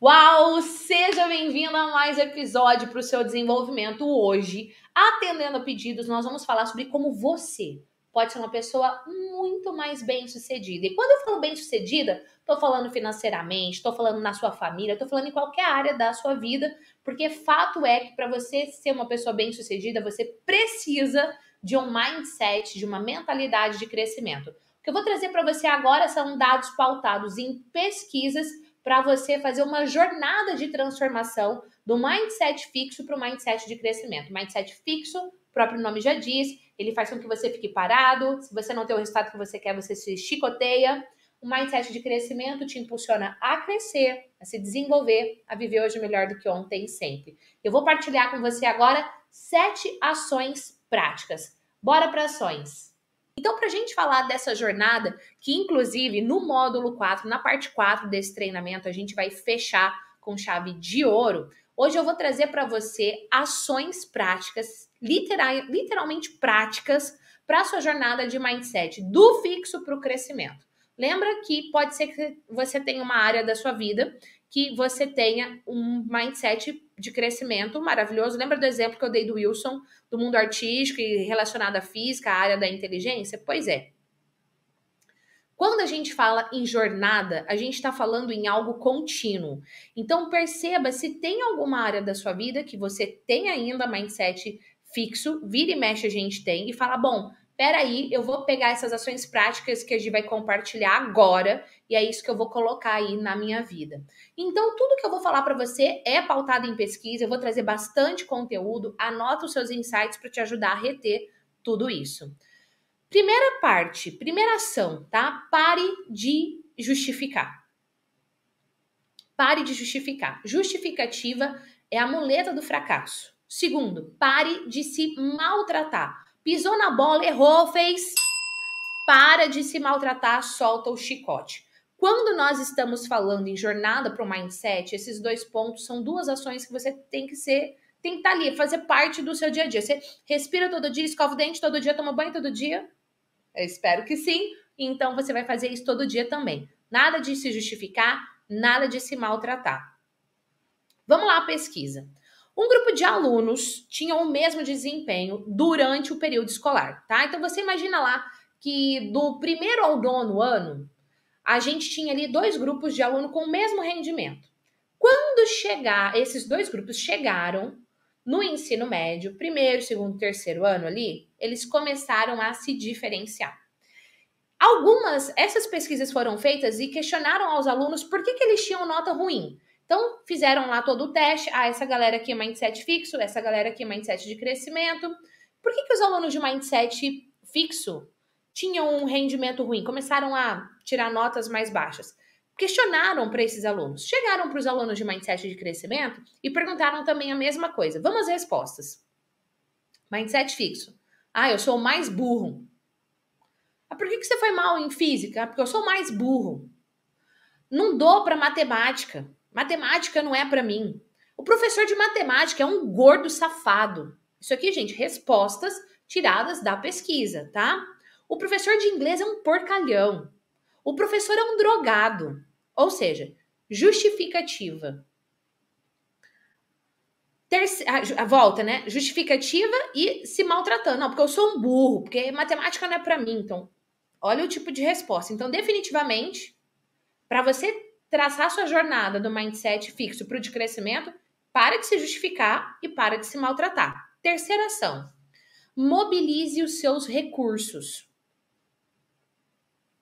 Uau! Seja bem-vindo a mais episódio para o seu desenvolvimento. Hoje, atendendo a pedidos, nós vamos falar sobre como você pode ser uma pessoa muito mais bem-sucedida. E quando eu falo bem-sucedida, estou falando financeiramente, estou falando na sua família, estou falando em qualquer área da sua vida, porque fato é que para você ser uma pessoa bem-sucedida, você precisa de um mindset, de uma mentalidade de crescimento. O que eu vou trazer para você agora são dados pautados em pesquisas para você fazer uma jornada de transformação do mindset fixo para o mindset de crescimento. Mindset fixo, o próprio nome já diz, ele faz com que você fique parado, se você não tem o resultado que você quer, você se chicoteia. O mindset de crescimento te impulsiona a crescer, a se desenvolver, a viver hoje melhor do que ontem e sempre. Eu vou partilhar com você agora sete ações práticas. Bora para ações! Então, para a gente falar dessa jornada, que inclusive no módulo 4, na parte 4 desse treinamento, a gente vai fechar com chave de ouro, hoje eu vou trazer para você ações práticas, literal, literalmente práticas, para a sua jornada de mindset, do fixo para o crescimento. Lembra que pode ser que você tenha uma área da sua vida que você tenha um mindset de crescimento maravilhoso. Lembra do exemplo que eu dei do Wilson, do mundo artístico e relacionado à física, à área da inteligência? Pois é. Quando a gente fala em jornada, a gente está falando em algo contínuo. Então, perceba se tem alguma área da sua vida que você tem ainda mindset fixo, vira e mexe a gente tem, e fala: bom, peraí, eu vou pegar essas ações práticas que a gente vai compartilhar agora e é isso que eu vou colocar aí na minha vida. Então, tudo que eu vou falar para você é pautado em pesquisa, eu vou trazer bastante conteúdo, anota os seus insights para te ajudar a reter tudo isso. Primeira parte, primeira ação, tá? Pare de justificar. Pare de justificar. Justificativa é a muleta do fracasso. Segundo, pare de se maltratar. Pisou na bola, errou, fez. Para de se maltratar, solta o chicote. Quando nós estamos falando em jornada para o mindset, esses dois pontos são duas ações que você tem que ser, tem que estar tá ali, fazer parte do seu dia a dia. Você respira todo dia, escova o dente todo dia, toma banho todo dia? Eu espero que sim. Então você vai fazer isso todo dia também. Nada de se justificar, nada de se maltratar. Vamos lá, pesquisa. Um grupo de alunos tinha o mesmo desempenho durante o período escolar, tá? Então você imagina lá que do primeiro ao nono ano, a gente tinha ali dois grupos de aluno com o mesmo rendimento. Quando chegar, esses dois grupos chegaram no ensino médio, primeiro, segundo, terceiro ano ali, eles começaram a se diferenciar. Algumas, essas pesquisas foram feitas e questionaram aos alunos por que, que eles tinham nota ruim. Então, fizeram lá todo o teste. Ah, essa galera aqui é mindset fixo, essa galera aqui é mindset de crescimento. Por que, que os alunos de mindset fixo tinham um rendimento ruim? Começaram a tirar notas mais baixas. Questionaram para esses alunos. Chegaram para os alunos de mindset de crescimento e perguntaram também a mesma coisa. Vamos às respostas. Mindset fixo. Ah, eu sou mais burro. Ah, por que, que você foi mal em física? Ah, porque eu sou mais burro. Não dou para matemática. Matemática não é para mim. O professor de matemática é um gordo safado. Isso aqui, gente, respostas tiradas da pesquisa, tá? O professor de inglês é um porcalhão. O professor é um drogado. Ou seja, justificativa. Terce... A volta, né? Justificativa e se maltratando. Não, porque eu sou um burro, porque matemática não é para mim. Então, olha o tipo de resposta. Então, definitivamente, para você traçar sua jornada do mindset fixo para o de crescimento, para de se justificar e para de se maltratar. Terceira ação: mobilize os seus recursos.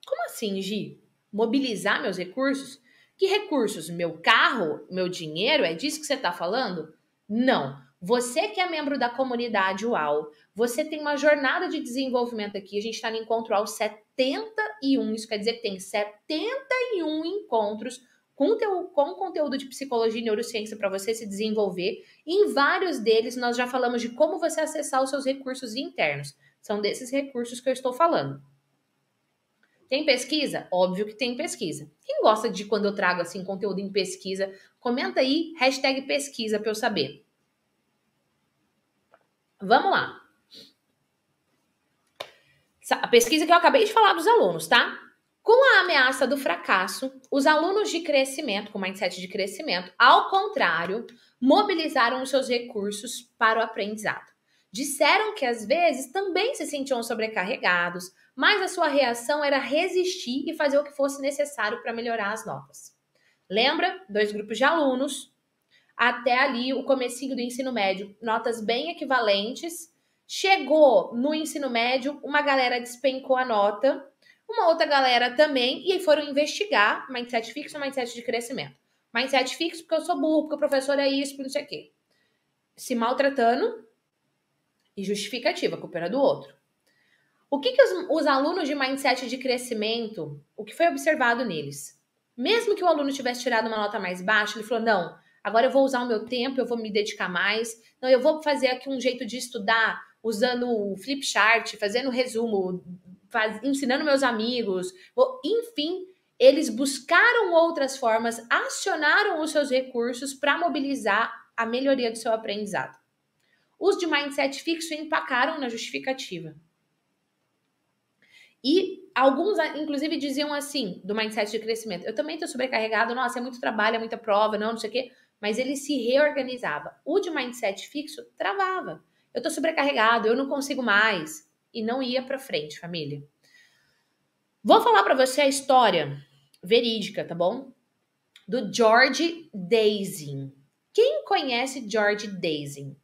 Como assim, Gi? Mobilizar meus recursos? Que recursos? Meu carro? Meu dinheiro? É disso que você está falando? Não. Você que é membro da comunidade UAU, você tem uma jornada de desenvolvimento aqui. A gente está no encontro UAU 71, isso quer dizer que tem 71 encontros com, teu, com conteúdo de psicologia e neurociência para você se desenvolver. Em vários deles, nós já falamos de como você acessar os seus recursos internos. São desses recursos que eu estou falando. Tem pesquisa? Óbvio que tem pesquisa. Quem gosta de quando eu trago assim conteúdo em pesquisa, comenta aí pesquisa para eu saber. Vamos lá. A pesquisa que eu acabei de falar dos alunos, tá? Com a ameaça do fracasso, os alunos de crescimento, com mindset de crescimento, ao contrário, mobilizaram os seus recursos para o aprendizado. Disseram que às vezes também se sentiam sobrecarregados, mas a sua reação era resistir e fazer o que fosse necessário para melhorar as notas. Lembra? Dois grupos de alunos, até ali o comecinho do ensino médio, notas bem equivalentes. Chegou no ensino médio, uma galera despencou a nota, uma outra galera também, e aí foram investigar mindset fixo, mindset de crescimento. Mindset fixo porque eu sou burro, porque o professor é isso, por não sei o quê. Se maltratando e justificativa, a culpa era do outro. O que, que os, os alunos de mindset de crescimento, o que foi observado neles? Mesmo que o aluno tivesse tirado uma nota mais baixa, ele falou: não, agora eu vou usar o meu tempo, eu vou me dedicar mais. Não, eu vou fazer aqui um jeito de estudar usando o flipchart, fazendo resumo, faz, ensinando meus amigos. Vou, enfim, eles buscaram outras formas, acionaram os seus recursos para mobilizar a melhoria do seu aprendizado. Os de mindset fixo empacaram na justificativa. E alguns, inclusive, diziam assim, do mindset de crescimento: eu também estou sobrecarregado, nossa, é muito trabalho, é muita prova, não, não sei o quê mas ele se reorganizava. O de mindset fixo travava. Eu estou sobrecarregado, eu não consigo mais. E não ia para frente, família. Vou falar para você a história verídica, tá bom? Do George Dazing. Quem conhece George Dazing?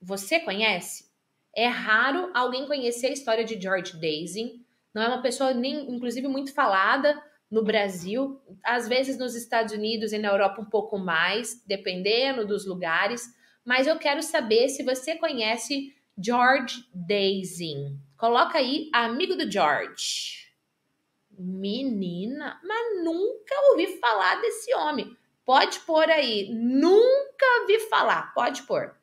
Você conhece? É raro alguém conhecer a história de George Dazing. Não é uma pessoa, nem, inclusive, muito falada no Brasil, às vezes nos Estados Unidos e na Europa um pouco mais, dependendo dos lugares, mas eu quero saber se você conhece George Daisy. Coloca aí amigo do George. Menina, mas nunca ouvi falar desse homem. Pode pôr aí, nunca vi falar, pode pôr.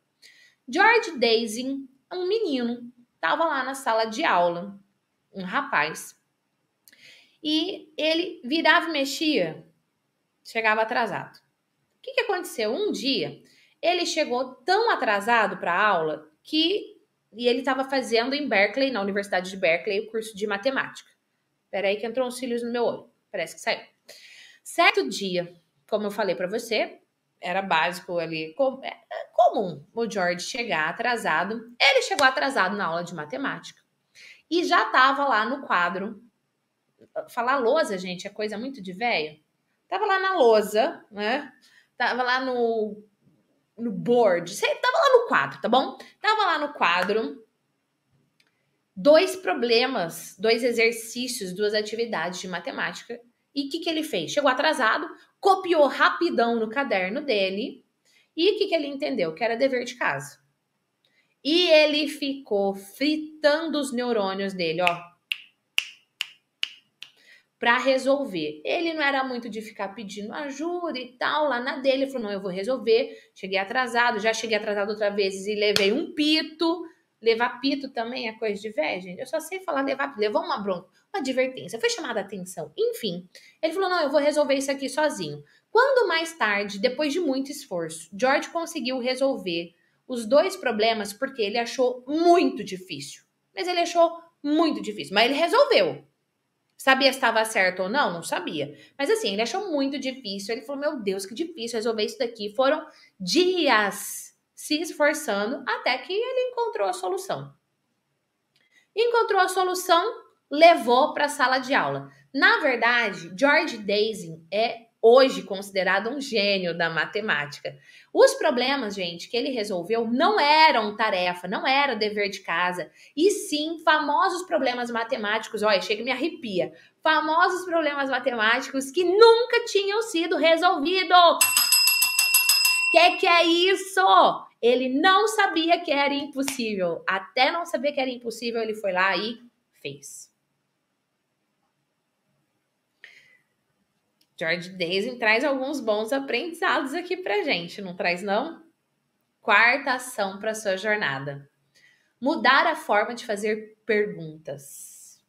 George Daisy, um menino, estava lá na sala de aula, um rapaz e ele virava e mexia, chegava atrasado. O que, que aconteceu? Um dia ele chegou tão atrasado para a aula que e ele estava fazendo em Berkeley, na Universidade de Berkeley, o curso de matemática. Peraí que entrou uns cílios no meu olho. Parece que saiu. Certo dia, como eu falei para você, era básico ali, é, comum o George chegar atrasado. Ele chegou atrasado na aula de matemática e já estava lá no quadro Falar lousa, gente, é coisa muito de velho. Tava lá na lousa, né? Tava lá no, no board. Tava lá no quadro, tá bom? Tava lá no quadro. Dois problemas, dois exercícios, duas atividades de matemática. E o que, que ele fez? Chegou atrasado, copiou rapidão no caderno dele. E o que, que ele entendeu? Que era dever de casa. E ele ficou fritando os neurônios dele, ó para resolver. Ele não era muito de ficar pedindo ajuda e tal, lá na dele, ele falou: não, eu vou resolver. Cheguei atrasado, já cheguei atrasado outra vez e levei um pito. Levar pito também é coisa de velho, gente. Eu só sei falar levar pito. Levou uma bronca, uma advertência, foi chamada a atenção. Enfim, ele falou: não, eu vou resolver isso aqui sozinho. Quando mais tarde, depois de muito esforço, George conseguiu resolver os dois problemas porque ele achou muito difícil. Mas ele achou muito difícil, mas ele resolveu. Sabia se estava certo ou não? Não sabia. Mas assim, ele achou muito difícil. Ele falou: Meu Deus, que difícil resolver isso daqui. Foram dias se esforçando até que ele encontrou a solução. Encontrou a solução, levou para a sala de aula. Na verdade, George Daisy é hoje considerado um gênio da matemática. Os problemas, gente, que ele resolveu não eram tarefa, não era dever de casa, e sim famosos problemas matemáticos. Olha, chega e me arrepia. Famosos problemas matemáticos que nunca tinham sido resolvidos. Que que é isso? Ele não sabia que era impossível. Até não saber que era impossível, ele foi lá e fez. George Daisy traz alguns bons aprendizados aqui pra gente, não traz não? Quarta ação para sua jornada. Mudar a forma de fazer perguntas.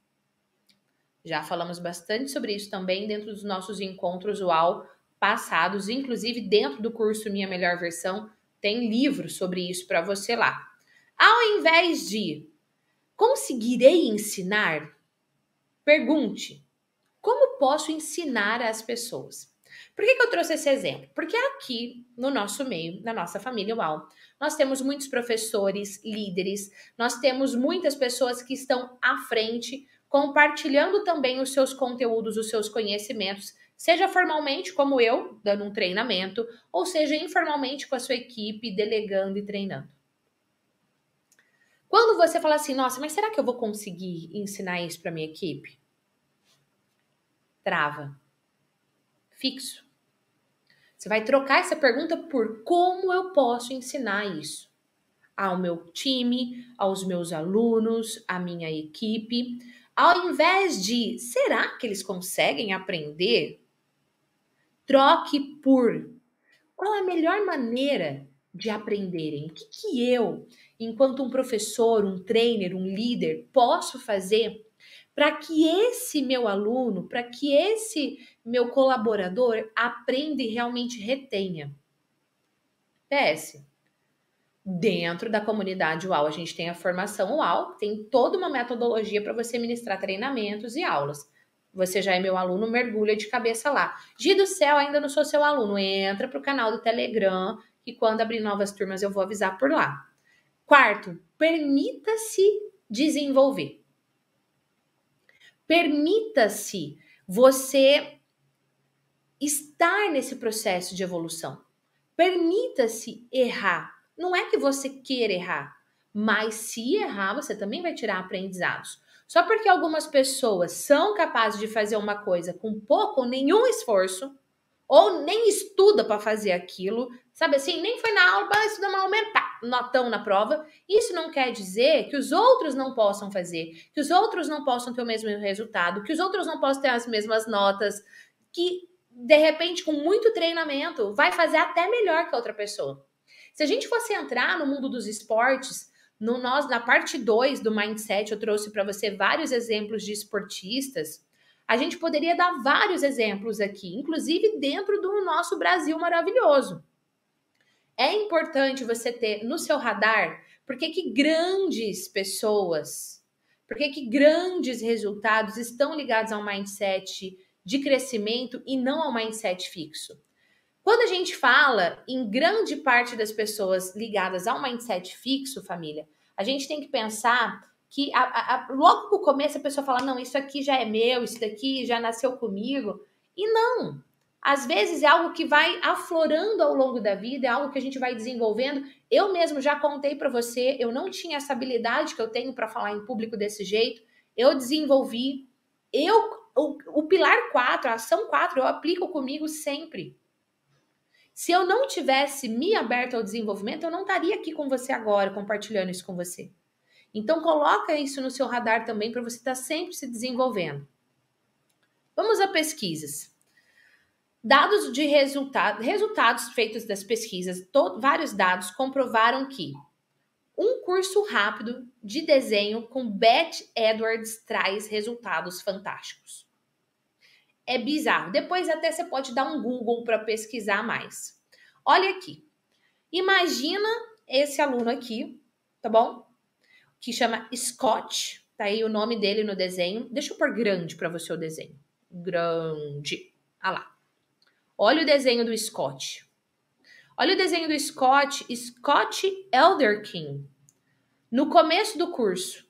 Já falamos bastante sobre isso também dentro dos nossos encontros UAU passados, inclusive dentro do curso Minha Melhor Versão, tem livro sobre isso para você lá. Ao invés de conseguirei ensinar, pergunte como posso ensinar as pessoas? Por que, que, eu trouxe esse exemplo? Porque aqui no nosso meio, na nossa família UAU, nós temos muitos professores, líderes, nós temos muitas pessoas que estão à frente, compartilhando também os seus conteúdos, os seus conhecimentos, seja formalmente, como eu, dando um treinamento, ou seja informalmente com a sua equipe, delegando e treinando. Quando você fala assim, nossa, mas será que eu vou conseguir ensinar isso para minha equipe? trava? Fixo. Você vai trocar essa pergunta por como eu posso ensinar isso ao meu time, aos meus alunos, à minha equipe, ao invés de será que eles conseguem aprender? Troque por qual é a melhor maneira de aprenderem? O que, que eu, enquanto um professor, um trainer, um líder, posso fazer para que esse meu aluno, para que esse meu colaborador aprenda e realmente retenha. PS. Dentro da comunidade UAU, a gente tem a formação UAU, tem toda uma metodologia para você ministrar treinamentos e aulas. Você já é meu aluno, mergulha de cabeça lá. Gi do céu, ainda não sou seu aluno. Entra para o canal do Telegram, que quando abrir novas turmas eu vou avisar por lá. Quarto, permita-se desenvolver. Permita-se você estar nesse processo de evolução. Permita-se errar. Não é que você queira errar, mas se errar, você também vai tirar aprendizados. Só porque algumas pessoas são capazes de fazer uma coisa com pouco ou nenhum esforço, ou nem estuda para fazer aquilo, sabe assim, nem foi na aula, ah, mas estudando aumentar notão na prova. Isso não quer dizer que os outros não possam fazer, que os outros não possam ter o mesmo resultado, que os outros não possam ter as mesmas notas, que de repente com muito treinamento vai fazer até melhor que a outra pessoa. Se a gente fosse entrar no mundo dos esportes, no nós na parte 2 do mindset, eu trouxe para você vários exemplos de esportistas a gente poderia dar vários exemplos aqui, inclusive dentro do nosso Brasil maravilhoso. É importante você ter no seu radar porque que grandes pessoas, porque que grandes resultados estão ligados ao mindset de crescimento e não ao mindset fixo. Quando a gente fala em grande parte das pessoas ligadas ao mindset fixo, família, a gente tem que pensar que a, a, logo no começo a pessoa fala: não, isso aqui já é meu, isso daqui já nasceu comigo. E não. Às vezes é algo que vai aflorando ao longo da vida, é algo que a gente vai desenvolvendo. Eu mesmo já contei para você, eu não tinha essa habilidade que eu tenho para falar em público desse jeito. Eu desenvolvi. Eu o, o pilar 4, a ação 4, eu aplico comigo sempre. Se eu não tivesse me aberto ao desenvolvimento, eu não estaria aqui com você agora, compartilhando isso com você. Então coloca isso no seu radar também para você estar tá sempre se desenvolvendo. Vamos a pesquisas. Dados de resultado, resultados feitos das pesquisas, to, vários dados comprovaram que um curso rápido de desenho com Beth Edwards traz resultados fantásticos. É bizarro. Depois até você pode dar um Google para pesquisar mais. Olha aqui. Imagina esse aluno aqui, tá bom? que chama Scott. Tá aí o nome dele no desenho. Deixa eu pôr grande para você o desenho. Grande. Ah lá. Olha o desenho do Scott. Olha o desenho do Scott, Scott Elderkin, no começo do curso.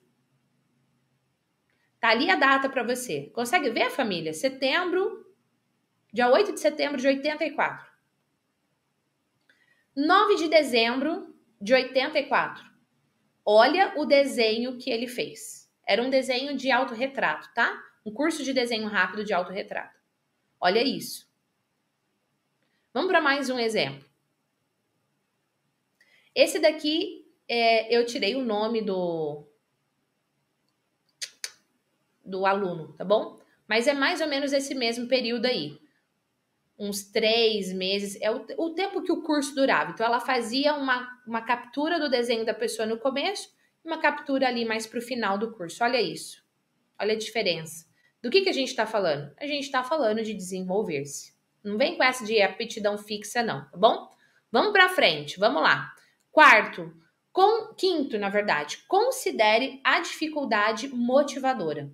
Tá ali a data para você. Consegue ver, família? Setembro, dia 8 de setembro de 84. 9 de dezembro de 84. Olha o desenho que ele fez. Era um desenho de autorretrato, tá? Um curso de desenho rápido de autorretrato. Olha isso. Vamos para mais um exemplo. Esse daqui é, eu tirei o nome do, do aluno, tá bom? Mas é mais ou menos esse mesmo período aí uns três meses, é o, o tempo que o curso durava. Então, ela fazia uma, uma captura do desenho da pessoa no começo e uma captura ali mais para o final do curso. Olha isso. Olha a diferença. Do que, que a gente está falando? A gente está falando de desenvolver-se. Não vem com essa de aptidão fixa, não, tá bom? Vamos para frente, vamos lá. Quarto, com, quinto, na verdade, considere a dificuldade motivadora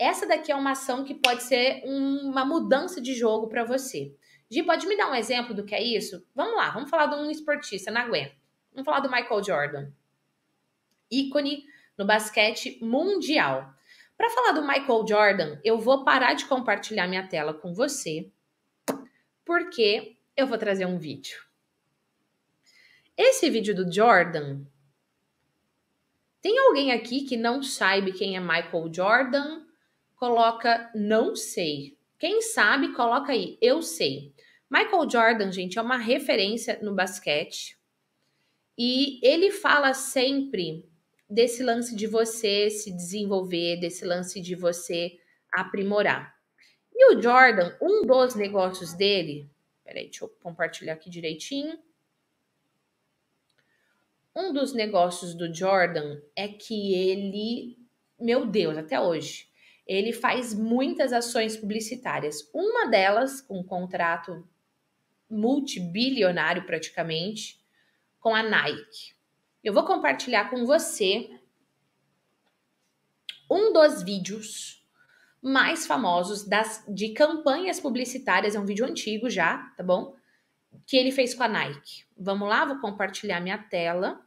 essa daqui é uma ação que pode ser uma mudança de jogo para você. Gi, pode me dar um exemplo do que é isso? Vamos lá, vamos falar de um esportista, não aguento. Vamos falar do Michael Jordan, ícone no basquete mundial. Para falar do Michael Jordan, eu vou parar de compartilhar minha tela com você, porque eu vou trazer um vídeo. Esse vídeo do Jordan. Tem alguém aqui que não sabe quem é Michael Jordan? coloca não sei. Quem sabe, coloca aí, eu sei. Michael Jordan, gente, é uma referência no basquete. E ele fala sempre desse lance de você se desenvolver, desse lance de você aprimorar. E o Jordan, um dos negócios dele, peraí, deixa eu compartilhar aqui direitinho. Um dos negócios do Jordan é que ele, meu Deus, até hoje, ele faz muitas ações publicitárias. Uma delas, com um contrato multibilionário praticamente, com a Nike. Eu vou compartilhar com você um dos vídeos mais famosos das, de campanhas publicitárias, é um vídeo antigo já, tá bom? Que ele fez com a Nike. Vamos lá, vou compartilhar minha tela.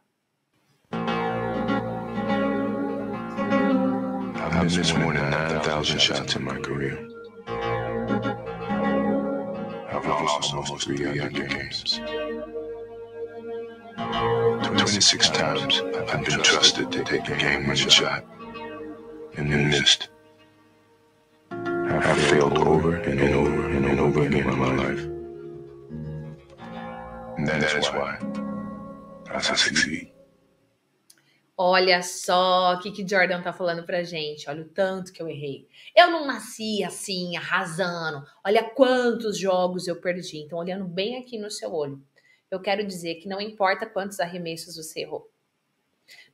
I've missed more than 9,000 shots in my career. I've lost almost 300 games. 26 times I've been trusted to take a game-winning shot and then missed. I've failed over and, over and, and over again in my life. And that is why I succeed. Olha só o que, que Jordan tá falando pra gente. Olha o tanto que eu errei. Eu não nasci assim, arrasando. Olha quantos jogos eu perdi. Então, olhando bem aqui no seu olho, eu quero dizer que não importa quantos arremessos você errou.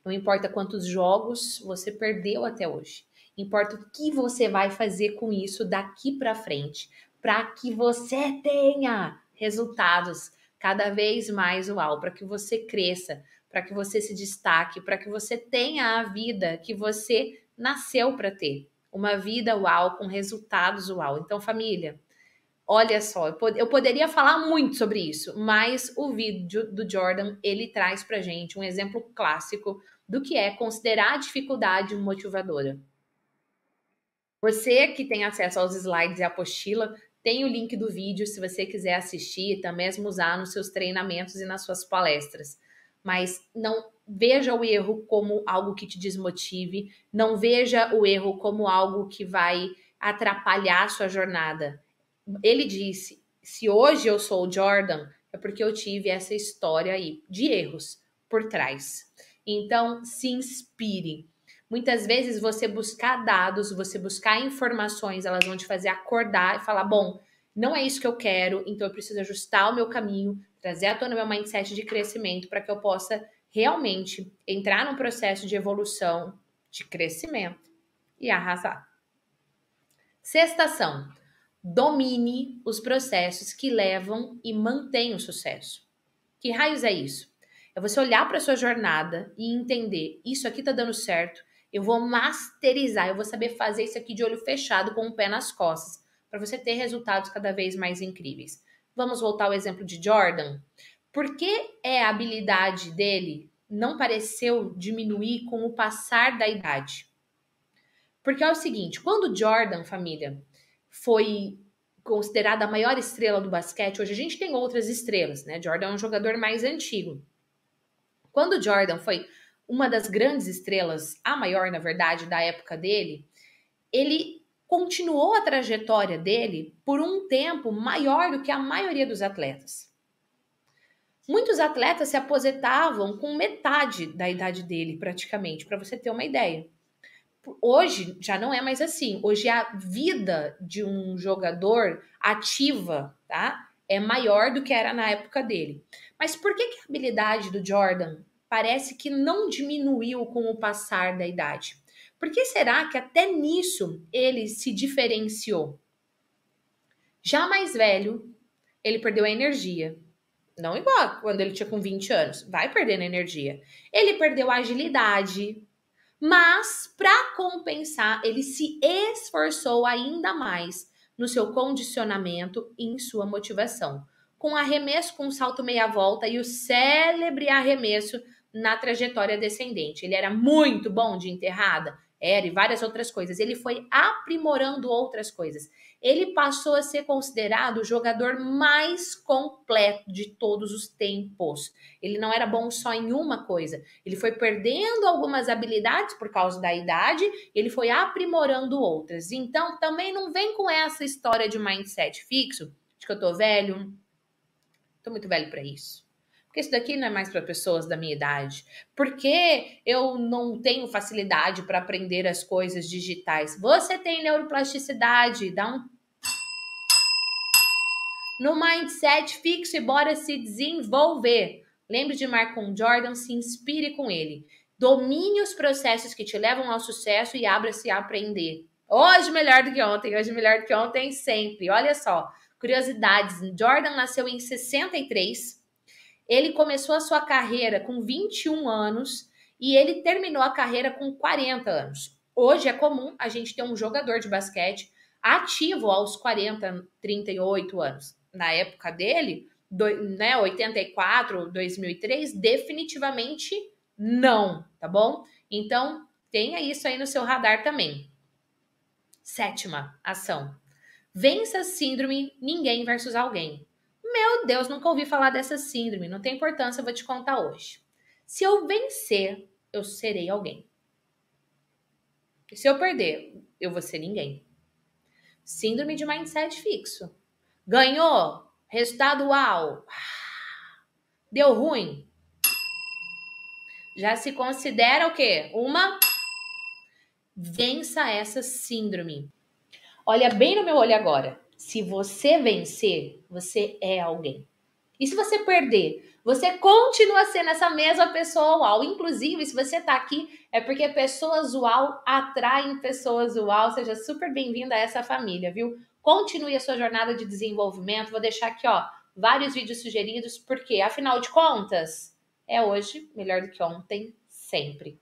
Não importa quantos jogos você perdeu até hoje. Importa o que você vai fazer com isso daqui para frente, para que você tenha resultados cada vez mais uau, para que você cresça, para que você se destaque, para que você tenha a vida que você nasceu para ter. Uma vida uau, com resultados uau. Então, família, olha só, eu, pod eu poderia falar muito sobre isso, mas o vídeo do Jordan, ele traz para gente um exemplo clássico do que é considerar a dificuldade motivadora. Você que tem acesso aos slides e à apostila, tem o link do vídeo se você quiser assistir, até mesmo usar nos seus treinamentos e nas suas palestras mas não veja o erro como algo que te desmotive, não veja o erro como algo que vai atrapalhar a sua jornada. Ele disse: se hoje eu sou o Jordan, é porque eu tive essa história aí de erros por trás. Então, se inspire. Muitas vezes você buscar dados, você buscar informações, elas vão te fazer acordar e falar: bom, não é isso que eu quero, então eu preciso ajustar o meu caminho, trazer à tona meu mindset de crescimento para que eu possa realmente entrar num processo de evolução, de crescimento e arrasar. ação: Domine os processos que levam e mantêm o sucesso. Que raios é isso? É você olhar para sua jornada e entender: isso aqui está dando certo, eu vou masterizar, eu vou saber fazer isso aqui de olho fechado com o pé nas costas, para você ter resultados cada vez mais incríveis. Vamos voltar ao exemplo de Jordan. Por que é a habilidade dele não pareceu diminuir com o passar da idade? Porque é o seguinte, quando Jordan, família, foi considerada a maior estrela do basquete, hoje a gente tem outras estrelas, né? Jordan é um jogador mais antigo. Quando Jordan foi uma das grandes estrelas, a maior, na verdade, da época dele, ele continuou a trajetória dele por um tempo maior do que a maioria dos atletas. Muitos atletas se aposentavam com metade da idade dele, praticamente, para você ter uma ideia. Hoje já não é mais assim. Hoje a vida de um jogador ativa, tá? É maior do que era na época dele. Mas por que, que a habilidade do Jordan parece que não diminuiu com o passar da idade? Por que será que até nisso ele se diferenciou? Já mais velho, ele perdeu a energia. Não igual quando ele tinha com 20 anos, vai perdendo energia. Ele perdeu a agilidade, mas para compensar, ele se esforçou ainda mais no seu condicionamento e em sua motivação, com arremesso com salto meia volta e o célebre arremesso na trajetória descendente. Ele era muito bom de enterrada, era e várias outras coisas. Ele foi aprimorando outras coisas. Ele passou a ser considerado o jogador mais completo de todos os tempos. Ele não era bom só em uma coisa. Ele foi perdendo algumas habilidades por causa da idade, ele foi aprimorando outras. Então, também não vem com essa história de mindset fixo, de que eu tô velho, tô muito velho para isso porque isso daqui não é mais para pessoas da minha idade. Porque eu não tenho facilidade para aprender as coisas digitais. Você tem neuroplasticidade, dá um no mindset fixo e bora se desenvolver. Lembre de Marcon Jordan, se inspire com ele. Domine os processos que te levam ao sucesso e abra-se a aprender. Hoje melhor do que ontem, hoje melhor do que ontem, sempre. Olha só, curiosidades: Jordan nasceu em 63 ele começou a sua carreira com 21 anos e ele terminou a carreira com 40 anos. Hoje é comum a gente ter um jogador de basquete ativo aos 40, 38 anos. Na época dele, do, né, 84, 2003, definitivamente não, tá bom? Então, tenha isso aí no seu radar também. Sétima ação. Vença a síndrome ninguém versus alguém. Meu Deus, nunca ouvi falar dessa síndrome, não tem importância, eu vou te contar hoje. Se eu vencer, eu serei alguém. E se eu perder, eu vou ser ninguém. Síndrome de mindset fixo. Ganhou, resultado uau. Deu ruim. Já se considera o quê? Uma vença essa síndrome. Olha bem no meu olho agora. Se você vencer, você é alguém. E se você perder, você continua sendo essa mesma pessoa UAU. Inclusive, se você está aqui, é porque pessoas UAU atraem pessoas UAU. Seja super bem-vinda a essa família, viu? Continue a sua jornada de desenvolvimento. Vou deixar aqui, ó, vários vídeos sugeridos, porque, afinal de contas, é hoje melhor do que ontem, sempre.